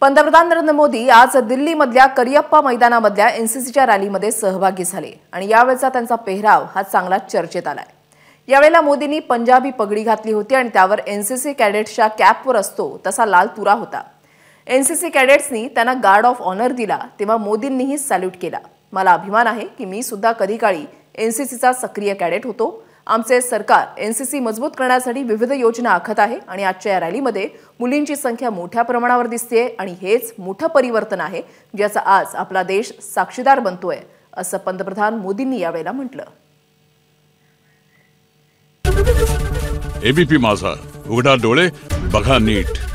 पंतप्रधान नरेंद्र मोदी आज दिल्लीमधल्या करियप्पा मैदानामधल्या एनसीसीच्या रॅलीमध्ये सहभागी झाले आणि यावेळचा त्यांचा पेहराव हा चांगला चर्चेत आलाय यावेळेला मोदींनी पंजाबी पगडी घातली होती आणि त्यावर एनसीसी कॅडेट्सच्या कॅपवर असतो तसा लाल तुरा होता एनसीसी कॅडेट्सनी त्यांना गार्ड ऑफ ऑनर दिला तेव्हा मोदींनीही सॅल्यूट केला मला अभिमान आहे की मी सुद्धा कधी काळी एनसीसीचा सक्रिय कॅडेट होतो आमचे सरकार एन मजबूत करण्यासाठी विविध योजना आखत आहे आणि आजच्या या रॅलीमध्ये मुलींची संख्या मोठ्या प्रमाणावर दिसते आणि हेच मोठं परिवर्तन आहे ज्याचा आज आपला देश साक्षीदार बनतोय असं पंतप्रधान मोदींनी यावेळेला म्हटलं एबीपी माझा उघडा डोळे बघा नीट